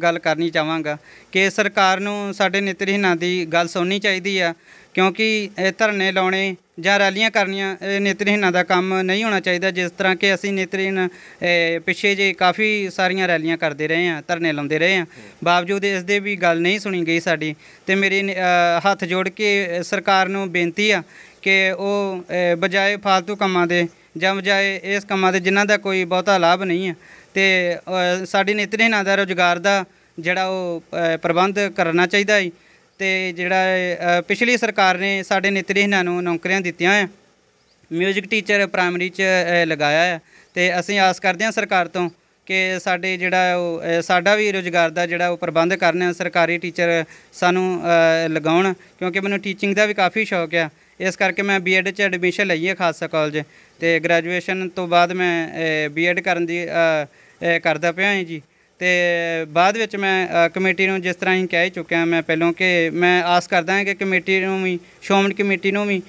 Speaker 1: ਗੱਲ ਕਰਨੀ ਚਾਹਾਂਗਾ ਕਿ ਸਰਕਾਰ ਨੂੰ ਸਾਡੇ ਨੇਤਰਹੀਣਾਂ ਦੀ ਗੱਲ ਸੁਣਨੀ ਚਾਹੀਦੀ ਆ ਕਿਉਂਕਿ ਇਹ ਧਰਨੇ ਲਾਉਣੇ ਜਾਂ ਰੈਲੀਆਂ ਕਰਨੀਆਂ ਨੇਤਰਹੀਣਾਂ ਦਾ ਕੰਮ ਨਹੀਂ ਹੋਣਾ ਚਾਹੀਦਾ ਜਿਸ ਤਰ੍ਹਾਂ ਕਿ ਅਸੀਂ ਨੇਤਰਹੀਣ ਪਿੱਛੇ ਜੇ ਕਾਫੀ ਸਾਰੀਆਂ ਰੈਲੀਆਂ ਕਰਦੇ ਰਹੇ ਆ ਧਰਨੇ ਲਾਉਂਦੇ ਰਹੇ ਆ ਬਾਵਜੂਦ ਇਸ ਦੇ ਵੀ ਗੱਲ ਨਹੀਂ ਸੁਣੀ ਗਈ ਸਾਡੀ ਤੇ ਮੇਰੇ ਹੱਥ ਜੋੜ ਕੇ ਸਰਕਾਰ ਨੂੰ ਬੇਨਤੀ ਆ ਕਿ ਉਹ ਬਜਾਏ ਫालतू ਕੰਮਾਂ ਦੇ ਜਾਂ ਬਜਾਏ ਇਸ ਕੰਮਾਂ ਦੇ ਜਿਨ੍ਹਾਂ ਦਾ ਕੋਈ ਬਹੁਤਾ ਲਾਭ ਨਹੀਂ ਹੈ ਤੇ ਸਾਡੀ ਨਿਤਨੇ ਨਾ ਦਾ ਰੋਜ਼ਗਾਰ ਦਾ ਜਿਹੜਾ ਉਹ ਪ੍ਰਬੰਧ ਕਰਨਾ ਚਾਹੀਦਾ ਹੈ ਤੇ ਜਿਹੜਾ ਪਿਛਲੀ ਸਰਕਾਰ ਨੇ ਸਾਡੇ ਇਹਨਾਂ ਨੂੰ ਨੌਕਰੀਆਂ ਦਿੱਤੀਆਂ ਆ ਮਿਊਜ਼ਿਕ ਟੀਚਰ ਪ੍ਰਾਇਮਰੀ 'ਚ ਲਗਾਇਆ ਹੈ ਤੇ ਅਸੀਂ ਆਸ ਕਰਦੇ ਹਾਂ ਸਰਕਾਰ ਤੋਂ ਕਿ ਸਾਡੇ ਜਿਹੜਾ ਉਹ ਸਾਡਾ ਵੀ ਰੋਜ਼ਗਾਰ ਦਾ ਜਿਹੜਾ ਉਹ ਪ੍ਰਬੰਧ ਕਰਨੇ ਸਰਕਾਰੀ ਟੀਚਰ ਸਾਨੂੰ ਲਗਾਉਣ ਕਿਉਂਕਿ ਮੈਨੂੰ ਟੀਚਿੰਗ ਦਾ ਵੀ ਕਾਫੀ ਸ਼ੌਕ ਆ ਇਸ ਕਰਕੇ ਮੈਂ ਬੀਐਡ ਚ ਐਡਮਿਸ਼ਨ ਲਈ ਹੈ ਖਾਲਸਾ ਕਾਲਜ ਤੇ ਗ੍ਰੈਜੂਏਸ਼ਨ ਤੋਂ ਬਾਅਦ ਮੈਂ ਬੀਐਡ ਕਰਨ ਦੀ ਕਰਦਾ ਪਿਆ ਹਾਂ ਜੀ ਤੇ ਬਾਅਦ ਵਿੱਚ ਮੈਂ ਕਮੇਟੀ ਨੂੰ ਜਿਸ ਤਰ੍ਹਾਂ ਹੀ ਕਹਿ ਚੁੱਕਿਆ ਮੈਂ ਪਹਿਲਾਂ ਕਿ ਮੈਂ ਆਸ ਕਰਦਾ ਹਾਂ ਕਿ ਕਮੇਟੀ ਨੂੰ ਵੀ ਸ਼ੋਮਣ ਕਮੇਟੀ ਨੂੰ ਵੀ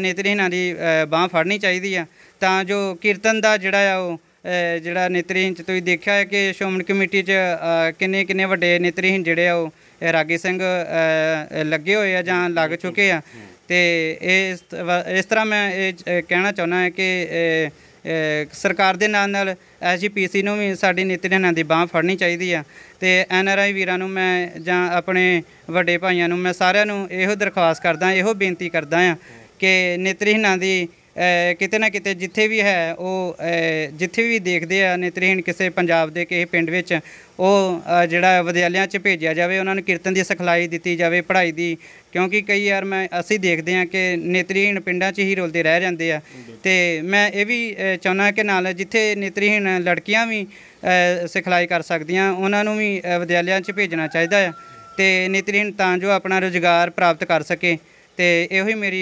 Speaker 1: ਨੇਤਰਹੀਣਾਂ ਦੀ ਬਾਹ ਫੜਨੀ ਚਾਹੀਦੀ ਆ ਤਾਂ ਜੋ ਕੀਰਤਨ ਦਾ ਜਿਹੜਾ ਆ ਉਹ ਜਿਹੜਾ ਨੇਤਰਹੀਣ ਚ ਤੁਸੀਂ ਦੇਖਿਆ ਹੈ ਕਿ ਸ਼ੋਮਣ ਕਮੇਟੀ ਚ ਕਿੰਨੇ ਕਿੰਨੇ ਵੱਡੇ ਨੇਤਰਹੀਣ ਜਿਹੜੇ ਆ ਉਹ ਰਾਗੀ ਸਿੰਘ ਲੱਗੇ ਹੋਏ ਆ ਜਾਂ ਲੱਗ ਚੁੱਕੇ ਆ ਤੇ ਇਹ ਇਸ ਤਰ੍ਹਾਂ ਮੈਂ ਇਹ ਕਹਿਣਾ ਚਾਹੁੰਦਾ ਹਾਂ ਕਿ ਸਰਕਾਰ ਦੇ ਨਾਲ ਨਾਲ ਐਸਜੀਪੀਸੀ ਨੂੰ ਵੀ ਸਾਡੀ ਨੀਤੀ ਦੇ ਨਾਂ ਦੀ ਬਾਹ ਫੜਨੀ ਚਾਹੀਦੀ ਆ ਤੇ ਐਨਆਰਆਈ ਵੀਰਾਂ ਨੂੰ ਮੈਂ ਜਾਂ ਆਪਣੇ ਵੱਡੇ ਭਾਈਆਂ ਨੂੰ ਮੈਂ ਸਾਰਿਆਂ ਨੂੰ ਇਹੋ ਦਰਖਾਸਤ ਕਰਦਾ ਇਹੋ ਬੇਨਤੀ ਕਰਦਾ ਆ ਕਿ ਨੇਤਰਹੀਣਾਂ ਦੀ ਕਿਤੇ ਨਾ ਕਿਤੇ ਜਿੱਥੇ ਵੀ ਹੈ ਉਹ ਜਿੱਥੇ ਵੀ ਦੇਖਦੇ ਆ ਨੇਤਰਹੀਣ ਕਿਸੇ ਪੰਜਾਬ ਦੇ ਕਿਸੇ ਪਿੰਡ ਵਿੱਚ ਉਹ ਜਿਹੜਾ ਵਿਦਿਆਲਿਆਂ 'ਚ ਭੇਜਿਆ ਜਾਵੇ ਉਹਨਾਂ ਨੂੰ ਕੀਰਤਨ ਦੀ ਸਿਖਲਾਈ ਦਿੱਤੀ ਜਾਵੇ ਪੜ੍ਹਾਈ ਦੀ ਕਿਉਂਕਿ ਕਈ ਯਾਰ ਮੈਂ ਅਸੀਂ ਦੇਖਦੇ ਹਾਂ ਕਿ ਨੇਤਰੀਹੀਣ ਪਿੰਡਾਂ 'ਚ ਹੀ ਰੁਲਦੇ ਰਹਿ ਜਾਂਦੇ ਆ ਤੇ ਮੈਂ ਇਹ ਵੀ ਚਾਹੁੰਦਾ ਕਿ ਨਾਲ ਜਿੱਥੇ ਨੇਤਰੀਹੀਣ ਲੜਕੀਆਂ ਵੀ ਸਿਖਲਾਈ ਕਰ ਸਕਦੀਆਂ ਉਹਨਾਂ ਨੂੰ ਵੀ ਵਿਦਿਆਲਿਆਂ 'ਚ ਭੇਜਣਾ ਚਾਹੀਦਾ ਹੈ ਤੇ ਨੇਤਰੀਹੀਣ ਤਾਂ ਜੋ ਆਪਣਾ ਰੋਜ਼ਗਾਰ ਪ੍ਰਾਪਤ ਕਰ ਸਕੇ ਤੇ ਇਹੋ ਹੀ ਮੇਰੀ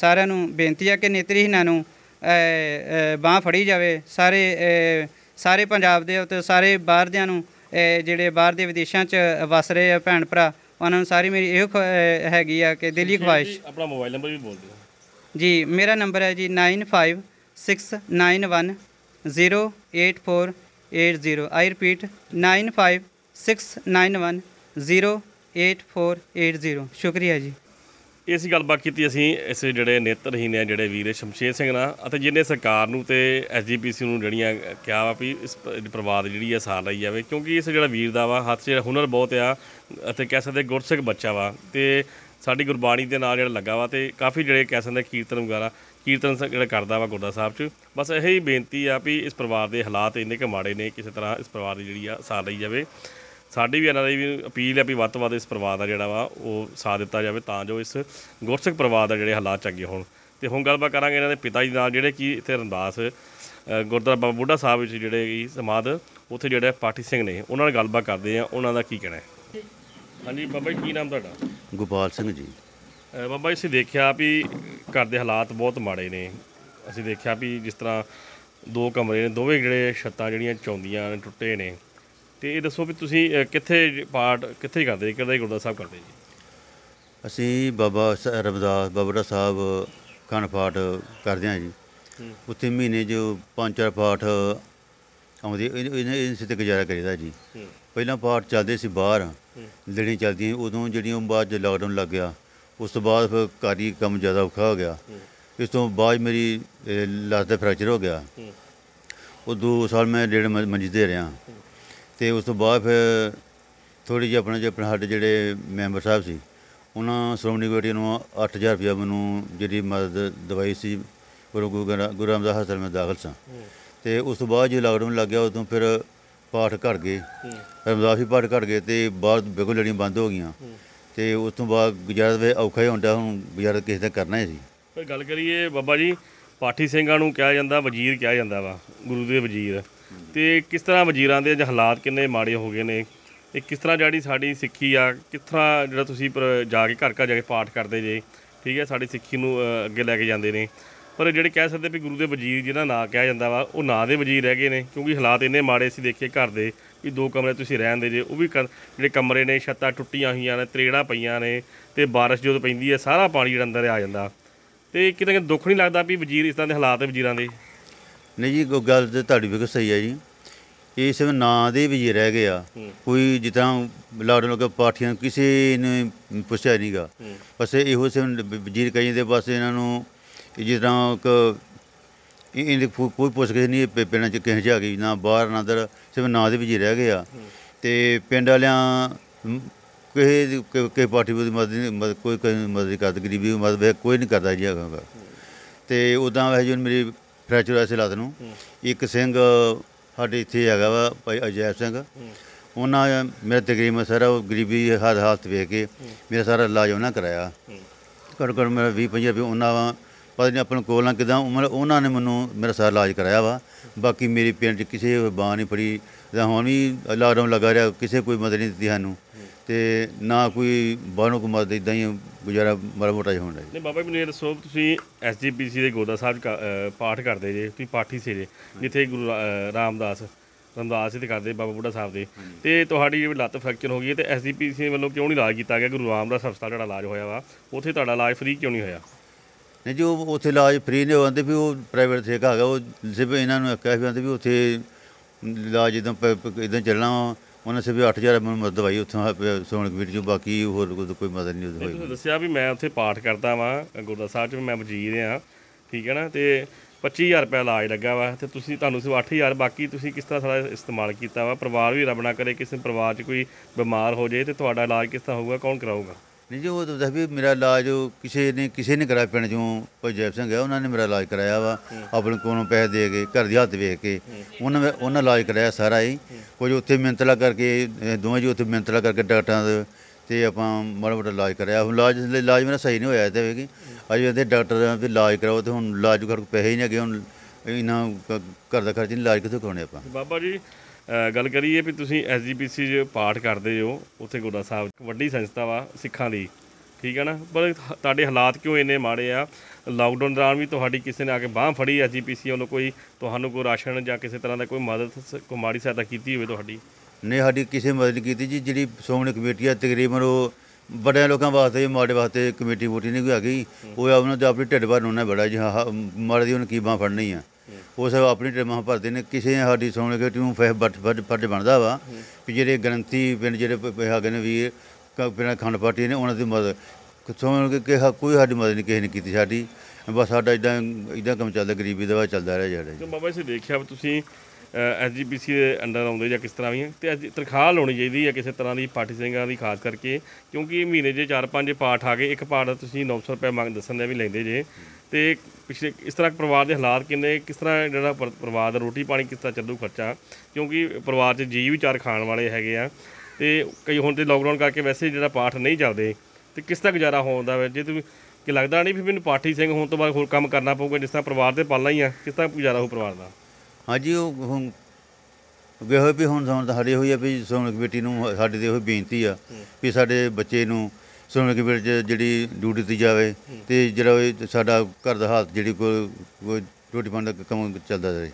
Speaker 1: ਸਾਰਿਆਂ ਨੂੰ ਬੇਨਤੀ ਹੈ ਕਿ ਨੇਤਰੀਹੀਣਾਂ ਨੂੰ ਬਾਹ ਫੜੀ ਜਾਵੇ ਸਾਰੇ ਸਾਰੇ ਪੰਜਾਬ ਦੇ ਤੇ ਸਾਰੇ ਬਾਹਰ ਦਿਆਂ ਨੂੰ ਜਿਹੜੇ ਬਾਹਰ ਦੇ ਵਿਦੇਸ਼ਾਂ 'ਚ ਵਸ ਰਹੇ ਆ ਭੈਣ ਭਰਾ ਉਹਨਾਂ ਨੂੰ ਸਾਰੀ ਮੇਰੀ ਇਹੋ ਹੈਗੀ ਆ ਕਿ ਦਿਲੀ ਖਵਾਇਸ਼
Speaker 2: ਆਪਣਾ ਮੋਬਾਈਲ ਨੰਬਰ ਵੀ ਬੋਲ ਦਿਓ
Speaker 1: ਜੀ ਮੇਰਾ ਨੰਬਰ ਹੈ ਜੀ 9569108480 ਆਈ ਰਿਪੀਟ 9569108480 ਸ਼ੁਕਰੀਆ ਜੀ
Speaker 2: ਇਸ ਗੱਲਬਾਤ ਕੀਤੀ ਅਸੀਂ ਇਸ ਜਿਹੜੇ ਨੇਤਰਹੀਨ ਨੇ ਜਿਹੜੇ ਵੀਰ ਸ਼ਮਸ਼ੇਰ ਸਿੰਘ ਨਾਲ ਅਤੇ ਜਿਹਨੇ ਸਰਕਾਰ ਨੂੰ ਤੇ ਐਸਜੀਪੀਸੀ ਨੂੰ ਜਿਹੜੀਆਂ ਕਿਹਾ ਵਾ ਵੀ ਇਸ ਪ੍ਰਵਾਦ ਜਿਹੜੀ ਆ ਸਾਲ ਲਈ ਜਾਵੇ ਕਿਉਂਕਿ ਇਸ ਜਿਹੜਾ ਵੀਰ ਦਾ ਵਾ ਹੱਥ ਜਿਹੜਾ ਹੁਨਰ ਬਹੁਤ ਆ ਅਤੇ ਕਹਿ ਸਕਦੇ ਗੁਰਸਿੱਖ ਬੱਚਾ ਵਾ ਤੇ ਸਾਡੀ ਗੁਰਬਾਣੀ ਦੇ ਨਾਲ ਜਿਹੜਾ ਲੱਗਾ ਵਾ ਤੇ ਕਾਫੀ ਜਿਹੜੇ ਕਹਿ ਸਕਦੇ ਕੀਰਤਨ ਵਗੈਰਾ ਕੀਰਤਨ ਜਿਹੜਾ ਕਰਦਾ ਵਾ ਗੁਰਦਾ ਸਾਹਿਬ 'ਚ ਬਸ ਇਹ ਹੀ ਬੇਨਤੀ ਆ ਵੀ ਇਸ ਪਰਿਵਾਰ ਦੇ ਹਾਲਾਤ ਇੰਨੇ ਕਿ ਮਾੜੇ ਨੇ ਕਿਸੇ ਤਰ੍ਹਾਂ ਇਸ ਪਰਿਵਾਰ ਦੀ ਜਿਹੜੀ ਆ ਸਾਲ ਲਈ ਜਾਵੇ ਸਾਡੀ ਵੀ ਇਹਨਾਂ ਦੀ ਵੀ ਅਪੀਲ ਹੈ ਵੀ ਵੱਤ ਵੱਤ ਇਸ ਪਰਿਵਾਰ ਦਾ ਜਿਹੜਾ ਵਾ ਉਹ ਸਾਥ ਦਿੱਤਾ ਜਾਵੇ ਤਾਂ ਜੋ ਇਸ ਗੁਰਸਿੱਖ ਪਰਿਵਾਰ ਦਾ ਜਿਹੜੇ ਹਾਲਾਤ ਚੰਗੇ ਹੋਣ ਤੇ ਹੁਣ ਗੱਲਬਾਤ ਕਰਾਂਗੇ ਇਹਨਾਂ ਦੇ ਪਿਤਾ ਜੀ ਨਾਲ ਜਿਹੜੇ ਕਿ ਇੱਥੇ ਰੰਦਾਸ ਗੁਰਦੁਆਰਾ ਬਾਬਾ ਬੁੱਢਾ ਸਾਹਿਬ ਵਿੱਚ ਜਿਹੜੇ ਕੀ ਸਮਾਦ ਉੱਥੇ ਜਿਹੜਾ ਪਾਠੀ ਸਿੰਘ ਨੇ ਉਹਨਾਂ ਨਾਲ ਗੱਲਬਾਤ ਕਰਦੇ ਆ ਉਹਨਾਂ ਦਾ ਕੀ ਕਹਿਣਾ ਹੈ ਹਾਂਜੀ ਬਾਬਾ ਜੀ ਕੀ ਨਾਮ ਤੁਹਾਡਾ ਗੋਪਾਲ ਸਿੰਘ ਜੀ ਬਾਬਾ ਜੀ ਅਸੀਂ ਦੇਖਿਆ ਵੀ ਘਰ ਦੇ ਹਾਲਾਤ ਬਹੁਤ ਮਾੜੇ ਨੇ ਅਸੀਂ ਦੇਖਿਆ ਵੀ ਜਿਸ ਤਰ੍ਹਾਂ ਦੋ ਕਮਰੇ ਨੇ ਦੋਵੇਂ ਜਿਹੜੇ ਛੱਤਾਂ ਜਿਹੜੀਆਂ ਚੌਂਦੀਆਂ ਨੇ ਟੁੱਟੇ ਨੇ ਤੇ ਇਹ ਦੱਸੋ ਵੀ ਤੁਸੀਂ ਕਿੱਥੇ ਪਾਰਟ ਕਿੱਥੇ ਕਰਦੇ ਜੀ ਕਿਹੜਾ ਗੁਰਦਾਸ ਸਾਹਿਬ ਕਰਦੇ ਜੀ ਅਸੀਂ ਬਾਬਾ
Speaker 3: ਸ- ਰਵਿਦਾਸ ਬਾਬਰਾ ਸਾਹਿਬ ਕਣ ਪਾਠ ਕਰਦੇ ਆ ਜੀ ਉੱਥੇ ਮਹੀਨੇ ਜੋ ਪੰਜ ਚਾਰ ਪਾਠ ਆਉਂਦੇ ਇਹਨੇ ਇਹਨੇ ਸਿੱਧੇ ਗੁਜ਼ਾਰਾ ਕਰੀਦਾ ਜੀ ਪਹਿਲਾਂ ਪਾਠ ਚੱਲਦੇ ਸੀ ਬਾਹਰ ਲੜੀ ਚੱਲਦੀਆਂ ਸੀ, ਉਦੋਂ ਜਿਹੜੀਆਂ ਬਾਅਦ ਜੇ ਲਾਕਡਾਊਨ ਲੱਗ ਗਿਆ ਉਸ ਤੋਂ ਬਾਅਦ ਫਿਰ ਕਾਰੀ ਕੰਮ ਜ਼ਿਆਦਾ ਔਖਾ ਹੋ ਗਿਆ ਇਸ ਤੋਂ ਬਾਅਦ ਮੇਰੀ ਲੱਤ ਦਾ ਫ੍ਰੈਕਚਰ ਹੋ ਗਿਆ ਉਹ 2 ਸਾਲ ਮੈਂ ਡੇਢ ਮੰਜੀ ਦੇ ਰਿਹਾ ਤੇ ਉਸ ਤੋਂ ਬਾਅਦ ਫਿਰ ਥੋੜੀ ਜਿਹੀ ਆਪਣੇ ਜੇ ਆਪਣੇ ਸਾਡੇ ਜਿਹੜੇ ਮੈਂਬਰ ਸਾਹਿਬ ਸੀ ਉਹਨਾਂ ਸ਼੍ਰੋਮਣੀ ਕਮੇਟੀ ਨੂੰ 8000 ਰੁਪਇਆ ਮੈਨੂੰ ਜਿਹੜੀ ਮਦਦ ਦਵਾਈ ਸੀ ਗੁਰੂ ਗੁਰੂ ਰਾਮਦਾਸ ਹਸਪਤਾਲ ਮੈਂ ਦਾਖਲ ਸਾਂ ਤੇ ਉਸ ਤੋਂ ਬਾਅਦ ਜੇ ਲਾਕਡਾਊਨ ਲੱਗ ਗਿਆ ਉਦੋਂ ਫਿਰ ਪਾਠ ਘਟ ਗਏ ਰਮਜ਼ਾਨ ਵੀ ਪਾਠ ਘਟ ਗਏ ਤੇ ਬਾਅਦ ਬਿਲਕੁਲ ਲੜੀਆਂ ਬੰਦ ਹੋ ਗਈਆਂ ਤੇ ਉਸ ਤੋਂ ਬਾਅਦ ਗੁਜ਼ਾਰਾ ਵੇ ਔਖਾ ਹੀ ਹੁੰਦਾ ਹੁਣ ਗੁਜ਼ਾਰਾ ਕਿਸੇ ਦਾ ਕਰਨਾ ਹੀ ਸੀ
Speaker 2: ਫਿਰ ਗੱਲ ਕਰੀਏ ਬਾਬਾ ਜੀ ਪਾਠੀ ਸਿੰਘਾਂ ਨੂੰ ਕਿਹਾ ਜਾਂਦਾ ਵਜ਼ੀਰ ਕਿਹਾ ਜਾਂਦਾ ਵਾ ਗੁਰੂ ਦੇ ਵਜ਼ੀਰ ਤੇ ਕਿਸ ਤਰ੍ਹਾਂ ਵਜ਼ੀਰਾਂ ਦੇ ਜਾਂ ਹਾਲਾਤ ਕਿੰਨੇ ਮਾੜੇ ਹੋ ਗਏ ਨੇ ਇਹ ਕਿਸ ਤਰ੍ਹਾਂ ਜਿਹੜੀ ਸਾਡੀ ਸਿੱਖੀ ਆ ਕਿਸ ਤਰ੍ਹਾਂ ਜਿਹੜਾ ਤੁਸੀਂ ਜਾ ਕੇ ਘਰ ਘਰ ਜਾ ਕੇ ਪਾਠ ਕਰਦੇ ਜੇ ਠੀਕ ਹੈ ਸਾਡੀ ਸਿੱਖੀ ਨੂੰ ਅੱਗੇ ਲੈ ਕੇ ਜਾਂਦੇ ਨੇ ਪਰ ਜਿਹੜੇ ਕਹਿ ਸਕਦੇ ਵੀ ਗੁਰੂ ਦੇ ਵਜ਼ੀਰ ਜਿਹਨਾਂ ਨਾਂ ਕਿਹਾ ਜਾਂਦਾ ਵਾ ਉਹ ਨਾਂ ਦੇ ਵਜ਼ੀਰ ਰਹਿ ਗਏ ਨੇ ਕਿਉਂਕਿ ਹਾਲਾਤ ਇੰਨੇ ਮਾੜੇ ਸੀ ਦੇਖੇ ਘਰ ਦੇ ਵੀ ਦੋ ਕਮਰੇ ਤੁਸੀਂ ਰਹਿੰਦੇ ਜੇ ਉਹ ਵੀ ਜਿਹੜੇ ਕਮਰੇ ਨੇ ਛੱਤਾਂ ਟੁੱਟੀਆਂ ਹੋਈਆਂ ਨੇ ਤਰੇੜਾਂ ਪਈਆਂ ਨੇ ਤੇ ਬਾਰਿਸ਼ ਜਦੋਂ ਪੈਂਦੀ ਹੈ ਸਾਰਾ ਪਾਣੀ ਜਿਹੜਾ ਅੰਦਰ ਆ ਜਾਂਦਾ ਤੇ ਕਿਤੇ ਦੁੱਖ ਨਹੀਂ ਲੱਗਦਾ ਵੀ ਵਜ਼ੀਰ ਇਸ ਤਰ੍ਹਾਂ ਦੇ ਹਾਲਾਤ ਹੈ ਵਜ਼ੀਰਾਂ ਦੇ
Speaker 3: ਨਹੀਂ ਜੀ ਗੱਲ ਤੇ ਤੁਹਾਡੀ ਬਿਲਕੁਲ ਸਹੀ ਹੈ ਜੀ ਇਹ ਸਿਰ ਨਾਂ ਦੇ ਵੀ ਰਹਿ ਗਿਆ ਕੋਈ ਜਿੱਦਾਂ ਲਾੜਨ ਲੋਕ ਪਾਰਟੀਆਂ ਕਿਸੇ ਨੇ ਪੁੱਛਿਆ ਨਹੀਂਗਾ ਬਸ ਇਹੋ ਸਿਰ ਵਜ਼ੀਰ ਕਹੀ ਦੇ ਬਸ ਇਹਨਾਂ ਨੂੰ ਜਿਸ ਤਰ੍ਹਾਂ ਇੱਕ ਇਹ ਕੋਈ ਪੁੱਛ ਕੇ ਨਹੀਂ ਪਿੰਡਾਂ ਚ ਕਿਹ ਜਾ ਗਈ ਨਾ ਬਾਹਰ ਨਾ ਅੰਦਰ ਸਿਰ ਨਾਂ ਦੇ ਵੀ ਰਹਿ ਗਿਆ ਤੇ ਪਿੰਡ ਵਾਲਿਆਂ ਕਿਸੇ ਕਿਸੇ ਪਾਰਟੀ ਦੀ ਮਦਦ ਕੋਈ ਮਦਦ ਕਰਦਾ ਗਰੀਬੀ ਮਦਦ ਕੋਈ ਨਹੀਂ ਕਰਦਾ ਜੀ ਤੇ ਉਦਾਂ ਵੈਸੇ ਜਨ ਮੇਰੀ ਫ੍ਰੈਕਚਰ ਐਸੇ ਲਾਦ ਨੂੰ ਇੱਕ ਸਿੰਘ ਸਾਡੇ ਇੱਥੇ ਹੈਗਾ ਵਾ ਭਾਈ ਅਜੈਬ ਸਿੰਘ ਉਹਨਾਂ ਮੇਰੇ ਤਕਰੀਬਨ ਸਾਰਾ ਉਹ ਗਰੀਬੀ ਹਾਲ ਹਾਲਤ ਵੇਖ ਕੇ ਮੇਰਾ ਸਾਰਾ ਇਲਾਜ ਉਹਨਾਂ ਕਰਾਇਆ ਕਰ ਕਰ ਮੇਰਾ 20 25 ਵੀ ਉਹਨਾਂ ਪਤਾ ਨਹੀਂ ਆਪਣ ਕੋਲ ਨਾ ਕਿਦਾਂ ਉਮਰ ਉਹਨਾਂ ਨੇ ਮੈਨੂੰ ਮੇਰਾ ਸਾਰਾ ਇਲਾਜ ਕਰਾਇਆ ਵਾ ਬਾਕੀ ਮੇਰੀ ਪਿੰਡ ਕਿਸੇ ਬਾਹ ਨਹੀਂ ਫੜੀ ਜਾਂ ਹੁਣ ਵੀ ਲਾਕਡਾਊਨ ਲੱਗਾ ਰਿਹਾ ਕਿਸੇ ਕੋਈ ਮਦਦ ਨਹੀਂ ਦਿੱਤੀ ਸਾਨੂੰ ਤੇ ਨਾ ਕੋਈ ਬਾਨੂ ਕੁ ਦੇ ਇਦਾਂ ਹੀ ਗੁਜ਼ਾਰਾ ਮਾੜਾ ਮੋਟਾ ਜਿਹਾ ਹੁੰਦਾ ਜੀ
Speaker 2: ਨਹੀਂ ਬਾਬਾ ਜੀ ਮੈਨੂੰ ਇਹ ਦੱਸੋ ਤੁਸੀਂ ਐਸਜੀਪੀਸੀ ਦੇ ਗੋਦਾ ਸਾਹਿਬ ਪਾਠ ਕਰਦੇ ਜੇ ਤੁਸੀਂ ਪਾਠੀ ਸੀ ਜੇ ਜਿੱਥੇ ਗੁਰੂ ਰਾਮਦਾਸ ਰਾਮਦਾਸ ਜੀ ਤੇ ਕਰਦੇ ਬਾਬਾ ਬੁੱਢਾ ਸਾਹਿਬ ਦੇ ਤੇ ਤੁਹਾਡੀ ਜਿਹੜੀ ਲੱਤ ਫ੍ਰੈਕਚਰ ਹੋ ਗਈ ਤੇ ਐਸਜੀਪੀਸੀ ਵੱਲੋਂ ਕਿਉਂ ਨਹੀਂ ਇਲਾਜ ਕੀਤਾ ਗਿਆ ਗੁਰੂ ਰਾਮਦਾਸ ਹਸਪਤਾਲ ਜਿਹੜਾ ਇਲਾਜ ਹੋਇਆ ਵਾ ਉੱਥੇ ਤੁਹਾਡਾ ਇਲਾਜ ਫ੍ਰੀ ਕਿਉਂ ਨਹੀਂ ਹੋਇਆ
Speaker 3: ਨਹੀਂ ਜੋ ਉੱਥੇ ਇਲਾਜ ਫ੍ਰੀ ਨੇ ਜਾਂਦੇ ਵੀ ਉਹ ਪ੍ਰਾਈਵੇਟ ਠੇਕਾ ਹੈਗਾ ਉਹ ਸਿਰਫ ਇਹਨਾਂ ਨੂੰ ਕਹਿ ਵੀ ਆਂਦੇ ਵੀ ਉੱਥੇ ਇਲਾਜ ਇਦਾਂ ਇਦਾਂ ਚੱਲਣਾ ਉਹਨਾਂ ਵੀ 8000 ਮੈਨੂੰ ਮਦਦ ਦਵਾਈ ਉੱਥੋਂ ਸੋਣ ਵੀਰ ਜੀ ਬਾਕੀ ਹੋਰ ਕੋਈ ਮਦਦ ਨਹੀਂ ਹੋਈ
Speaker 2: ਦੱਸਿਆ ਵੀ ਮੈਂ ਉੱਥੇ ਪਾਠ ਕਰਦਾ ਵਾਂ ਗੁਰਦੁਆਰਾ ਸਾਹਿਬ 'ਚ ਮੈਂ ਵਜੀਦ ਆ ਠੀਕ ਹੈ ਨਾ ਤੇ 25000 ਰੁਪਏ ਇਲਾਜ ਲੱਗਾ ਵਾ ਤੇ ਤੁਸੀਂ ਤੁਹਾਨੂੰ ਸਿਰਫ 8000 ਬਾਕੀ ਤੁਸੀਂ ਕਿਸ ਤਰ੍ਹਾਂ ਸਾਰਾ ਇਸਤੇਮਾਲ ਕੀਤਾ ਵਾ ਪਰਿਵਾਰ ਵੀ ਰਬਣਾ ਕਰੇ ਕਿਸੇ ਪਰਿਵਾਰ 'ਚ ਕੋਈ ਬਿਮਾਰ ਹੋ ਜੇ ਤੇ ਤੁਹਾਡਾ ਇਲਾਜ ਕਿਸ ਤਰ੍ਹਾਂ ਹੋਊਗਾ ਕੌਣ ਕਰਾਊਗਾ
Speaker 3: ਨਹੀਂ ਜੀ ਉਹ ਤਾਂ ਦੱਸ ਵੀ ਮੇਰਾ ਇਲਾਜ ਕਿਸੇ ਨੇ ਕਿਸੇ ਨੇ ਕਰਾਇਆ ਪਿੰਡ ਚੋਂ ਜੈਪ ਸਿੰਘ ਹੈ ਉਹਨਾਂ ਨੇ ਮੇਰਾ ਇਲਾਜ ਕਰਾਇਆ ਵਾ ਆਪਣੇ ਕੋਲੋਂ ਪੈਸੇ ਦੇ ਕੇ ਘਰ ਦੀ ਹੱਥ ਵੇਖ ਕੇ ਉਹਨਾਂ ਉਹਨਾਂ ਇਲਾਜ ਕਰਾਇਆ ਸਾਰਾ ਹੀ ਕੁਝ ਉੱਥੇ ਮਿੰਤਲਾ ਕਰਕੇ ਦੋਵੇਂ ਜੀ ਉੱਥੇ ਮਿੰਤਲਾ ਕਰਕੇ ਡਾਕਟਰਾਂ ਦੇ ਤੇ ਆਪਾਂ ਮੜਾ ਮੋਟਾ ਇਲਾਜ ਕਰਾਇਆ ਹੁਣ ਇਲਾਜ ਇਲਾਜ ਮੇਰਾ ਸਹੀ ਨਹੀਂ ਹੋਇਆ ਤੇ ਕਿ ਅਜੇ ਇਹਦੇ ਡਾਕਟਰ ਵੀ ਇਲਾਜ ਕਰਾਓ ਤੇ ਹੁਣ ਇਲਾਜ ਕਰ ਪੈਸੇ ਹੀ ਨਹੀਂ ਅਗੇ ਹੁਣ ਇਹਨਾਂ ਘਰ ਦਾ ਖਰਚ ਨਹੀਂ ਇਲਾਜ ਕਿੱਥੋਂ ਕਰਾਉਣੇ ਆਪਾਂ
Speaker 2: ਬਾਬਾ ਜੀ ਗੱਲ ਕਰੀਏ ਵੀ ਤੁਸੀਂ ਐਸਜੀਪੀਸੀ 'ਚ ਪਾਠ ਕਰਦੇ ਹੋ ਉੱਥੇ ਗੁਰਦਾ ਸਾਹਿਬ ਵੱਡੀ ਸੰਸਥਾ ਵਾ ਸਿੱਖਾਂ ਦੀ ਠੀਕ ਹੈ ਨਾ ਪਰ ਤੁਹਾਡੇ ਹਾਲਾਤ ਕਿਉਂ ਇੰਨੇ ਮਾੜੇ ਆ ਲਾਕਡਾਊਨ ਦੌਰਾਨ ਵੀ ਤੁਹਾਡੀ ਕਿਸੇ ਨੇ ਆ ਕੇ ਬਾਹ ਫੜੀ ਐਸਜੀਪੀਸੀ ਵੱਲੋਂ ਕੋਈ ਤੁਹਾਨੂੰ ਕੋਈ ਰਾਸ਼ਨ ਜਾਂ ਕਿਸੇ ਤਰ੍ਹਾਂ ਦਾ ਕੋਈ ਮਦਦ ਕੋਈ ਮਾੜੀ ਸਹਾਇਤਾ ਕੀਤੀ ਹੋਵੇ ਤੁਹਾਡੀ
Speaker 3: ਨੇ ਸਾਡੀ ਕਿਸੇ ਮਦਦ ਕੀਤੀ ਜੀ ਜਿਹੜੀ ਸ਼੍ਰੋਮਣੀ ਕਮੇਟੀ ਆ ਤਕਰੀਬਨ ਉਹ ਵੱਡੇ ਲੋਕਾਂ ਵਾਸਤੇ ਮਾੜੇ ਵਾਸਤੇ ਕਮੇਟੀ ਵੋਟੀ ਨਹੀਂ ਕੋਈ ਆ ਗਈ ਉਹ ਆਪਣਾ ਦੇ ਆਪਣੀ ਢਿੱਡ ਭਰਨ ਉਹਨਾਂ ਬੜਾ ਜੀ ਹਾਂ ਮਾੜੇ ਦੀ ਉਹਨਾਂ ਕੀ ਬਾਹ ਫੜਨੀ ਆ ਉਹ ਸਭ ਆਪਣੀ ਟੀਮਾਂ ਭਰਦੇ ਨੇ ਕਿਸੇ ਸਾਡੀ ਸੁਣ ਕੇ ਟੀਮ ਫੇ ਬੱਟ ਬੱਟ ਬਣਦਾ ਵਾ ਕਿ ਜਿਹੜੇ ਗਰੰਤੀ ਪਿੰਡ ਜਿਹੜੇ ਹੈਗੇ ਨੇ ਵੀਰ ਪਿੰਡ ਖੰਡ ਪਾਰਟੀ ਨੇ ਉਹਨਾਂ ਦੀ ਮਦਦ ਕਿਥੋਂ ਕਿ ਕਿਹਾ ਕੋਈ ਸਾਡੀ ਮਦਦ ਨਹੀਂ ਕਿਸੇ ਨੇ ਕੀਤੀ ਸਾਡੀ ਬਸ ਸਾਡਾ ਇਦਾਂ ਇਦਾਂ ਕੰਮ ਚੱਲਦਾ ਗਰੀਬੀ ਦਾ ਚੱਲਦਾ ਰਿਹਾ ਜਿਹੜਾ
Speaker 2: ਜੀ ਬਾਬਾ ਜੀ ਦੇਖਿਆ ਤੁਸੀਂ ਐਸਜੀਪੀਸੀ ਦੇ ਅੰਡਰ ਆਉਂਦੇ ਜਾਂ ਕਿਸ ਤਰ੍ਹਾਂ ਵੀ ਤੇ ਅੱਜ ਤਨਖਾਹ ਲਾਉਣੀ ਚਾਹੀਦੀ ਹੈ ਕਿਸੇ ਤਰ੍ਹਾਂ ਦੀ ਪਾਰਟੀ ਸਿੰਘਾਂ ਦੀ ਖਾਸ ਕਰਕੇ ਕਿਉਂਕਿ ਮਹੀਨੇ ਦੇ 4-5 ਪਾਠ ਆ ਗਏ ਇੱਕ ਪਾਠ ਤੁਸੀਂ 900 ਰੁਪਏ ਮੰਗ ਦੱਸਣ ਦੇ ਵੀ ਲੈਂਦੇ ਜੇ ਤੇ ਪਿਛਲੇ ਇਸ ਤਰ੍ਹਾਂ ਪਰਿਵਾਰ ਦੇ ਹਾਲਾਤ ਕਿੰਨੇ ਕਿਸ ਤਰ੍ਹਾਂ ਜਿਹੜਾ ਪਰਿਵਾਰ ਦਾ ਰੋਟੀ ਪਾਣੀ ਕਿਸ ਤਰ੍ਹਾਂ ਚੱਲੂ ਖਰਚਾ ਕਿਉਂਕਿ ਪਰਿਵਾਰ 'ਚ ਜੀ ਵੀ ਚਾਰ ਖਾਣ ਵਾਲੇ ਹੈਗੇ ਆ ਤੇ ਕਈ ਹੁਣ ਤੇ ਲੋਕਡਾਊਨ ਕਰਕੇ ਵੈਸੇ ਜਿਹੜਾ ਪਾਠ ਨਹੀਂ ਚੱਲਦੇ ਤੇ ਕਿਸ ਤਰ੍ਹਾਂ ਗੁਜ਼ਾਰਾ ਹੋਉਂਦਾ ਵੈ ਜੇ ਤੁਸੀਂ ਕਿ ਲੱਗਦਾ ਨਹੀਂ ਵੀ ਮੈਨੂੰ ਪਾਠੀ ਸਿੰਘ ਹੋਣ ਤੋਂ ਬਾਅਦ ਹੋਰ ਕੰਮ ਕਰਨਾ ਪਊਗਾ ਜਿਸ ਤਰ੍ਹਾਂ ਪਰਿਵਾਰ ਤੇ ਪਾਲਣਾ ਹੀ ਆ ਕਿਸ ਤਰ੍ਹਾਂ ਗੁਜ਼ਾਰਾ ਹੋ ਪਰਿਵਾਰ ਦਾ
Speaker 3: ਹਾਂਜੀ ਉਹ ਹੁਣ ਗਏ ਵੀ ਹੁਣ ਸੌਣ ਤਾਂ ਹੜੀ ਹੋਈ ਆ ਵੀ ਸੌਣ ਕਮੇਟੀ ਨੂੰ ਸਾਡੇ ਦੇ ਉਹ ਬੇਨਤੀ ਆ ਵੀ ਸਾਡੇ ਬੱਚੇ ਨੂੰ ਕੇ ਵੀਰ ਜਿਹੜੀ ਡਿਊਟੀ ਤੇ ਜਾਵੇ ਤੇ ਜਿਹੜਾ ਸਾਡਾ ਘਰ ਦਾ ਹਾਲਤ ਜਿਹੜੀ ਕੋਈ ਰੋਟੀ ਪਾਣ ਦਾ ਕੰਮ ਚੱਲਦਾ ਰਹੇ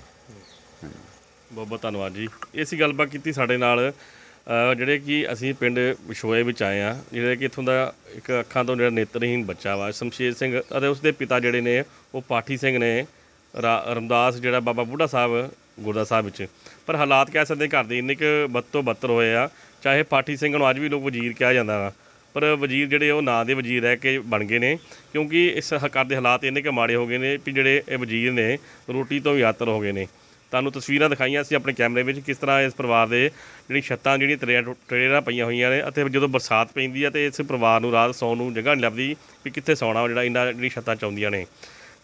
Speaker 2: ਬਹੁਤ ਬਹੁਤ ਧੰਨਵਾਦ ਜੀ ਇਸੀ ਗੱਲਬਾਤ ਕੀਤੀ ਸਾਡੇ ਨਾਲ ਜਿਹੜੇ ਕਿ ਅਸੀਂ ਪਿੰਡ ਵਿਸ਼ੋਏ ਵਿੱਚ ਆਏ ਆ ਜਿਹੜੇ ਕਿ ਇਥੋਂ ਦਾ ਇੱਕ ਅੱਖਾਂ ਤੋਂ ਜਿਹੜਾ ਨੇਤਰਹੀਨ ਬੱਚਾ ਵਾ ਸ਼ਮਸ਼ੀਰ ਸਿੰਘ ਅਤੇ ਉਸਦੇ ਪਿਤਾ ਜਿਹੜੇ ਨੇ ਉਹ ਪਾਠੀ ਸਿੰਘ ਨੇ ਰਮਦਾਸ ਜਿਹੜਾ ਬਾਬਾ ਬੁੱਢਾ ਸਾਹਿਬ ਗੁਰਦਾ ਸਾਹਿਬ ਵਿੱਚ ਪਰ ਹਾਲਾਤ ਕਹਿ ਸਕਦੇ ਘਰ ਦੇ ਇੰਨੇ ਕਿ ਬੱਦ ਤੋਂ ਬੱਤਰ ਹੋਏ ਆ ਚਾਹੇ ਪਾਠੀ ਸਿੰਘ ਨੂੰ ਅੱਜ ਵੀ ਲੋਕ ਵਜ਼ੀਰ ਕਿਹਾ ਜਾਂਦਾ ਵਾ ਪਰ ਵਜ਼ੀਰ ਜਿਹੜੇ ਉਹ ਨਾਂ ਦੇ ਵਜ਼ੀਰ ਰਹਿ ਕੇ ਬਣ ਗਏ ਨੇ ਕਿਉਂਕਿ ਇਸ ਘਰ ਦੇ ਹਾਲਾਤ ਇੰਨੇ ਕਿ ਮਾੜੇ ਹੋ ਗਏ ਨੇ ਕਿ ਜਿਹੜੇ ਇਹ ਵਜ਼ੀਰ ਨੇ ਰੋਟੀ ਤੋਂ ਵੀ ਆਤਰ ਹੋ ਗਏ ਨੇ ਤੁਹਾਨੂੰ ਤਸਵੀਰਾਂ ਦਿਖਾਈਆਂ ਸੀ ਆਪਣੇ ਕੈਮਰੇ ਵਿੱਚ ਕਿਸ ਤਰ੍ਹਾਂ ਇਸ ਪਰਿਵਾਰ ਦੇ ਜਿਹੜੀ ਛੱਤਾਂ ਜਿਹੜੀਆਂ ਤਰੇੜਾਂ ਤਰੇੜਾਂ ਪਈਆਂ ਹੋਈਆਂ ਨੇ ਅਤੇ ਜਦੋਂ ਬਰਸਾਤ ਪੈਂਦੀ ਹੈ ਤੇ ਇਸ ਪਰਿਵਾਰ ਨੂੰ ਰਾਤ ਸੌਣ ਨੂੰ ਜਗ੍ਹਾ ਨਹੀਂ ਲੱਭਦੀ ਕਿ ਕਿੱਥੇ ਸੌਣਾ ਜਿਹੜਾ ਇੰਨਾ ਜਿਹੜੀ ਛੱਤਾਂ ਚਾਉਂਦੀਆਂ ਨੇ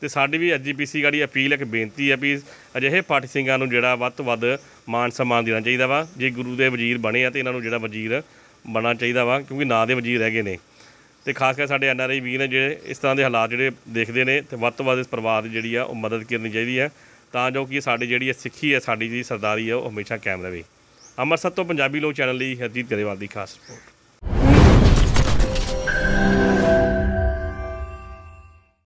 Speaker 2: ਤੇ ਸਾਡੀ ਵੀ ਐਜੀਪੀਸੀ ਗਾੜੀ ਅਪੀਲ ਇੱਕ ਬੇਨਤੀ ਹੈ ਵੀ ਅਜਿਹੇ ਪਾਰਟੀ ਸਿੰਘਾਂ ਨੂੰ ਜਿਹੜਾ ਵੱਧ ਤੋਂ ਵੱਧ ਮਾਨ ਸਨਮਾਨ ਦੇਣਾ ਚਾਹੀਦਾ ਵਾ ਜੇ ਗੁਰੂ ਦੇ ਵਜ਼ੀਰ ਬਣੇ ਆ ਤੇ ਇਹਨਾਂ ਨੂੰ ਜਿਹੜਾ ਵਜ਼ੀਰ ਬਣਾ ਚਾਹੀਦਾ ਵਾ ਕਿਉਂਕਿ ਨਾਂ ਦੇ ਵਜੀਰ ਹੈਗੇ ਨੇ ਤੇ ਖਾਸ ਕਰਕੇ ਸਾਡੇ ਐਨ ਆਰ ਆਈ ਵੀਰ ਨੇ ਜਿਹੜੇ ਇਸ ਤਰ੍ਹਾਂ ਦੇ ਹਾਲਾਤ ਜਿਹੜੇ ਦੇਖਦੇ ਨੇ ਤੇ ਵੱਧ ਤੋਂ ਵੱਧ ਇਸ ਪਰਿਵਾਰ ਦੀ ਜਿਹੜੀ ਆ ਉਹ ਮਦਦ ਕਰਨੀ ਚਾਹੀਦੀ ਹੈ ਤਾਂ ਜੋ ਕਿ ਸਾਡੀ ਜਿਹੜੀ ਸਿੱਖੀ ਹੈ ਸਾਡੀ ਜਿਹੜੀ ਸਰਦਾਰੀ ਹੈ ਉਹ ਹਮੇਸ਼ਾ ਕਾਇਮ ਰਹੇ ਅੰਮ੍ਰਿਤਸਰ ਤੋਂ ਪੰਜਾਬੀ ਲੋਕ ਚੈਨਲ ਲਈ ਹਰਜੀਤ ਗਰੇਵਾਲ ਦੀ ਖਾਸ ਰਿਪੋਰਟ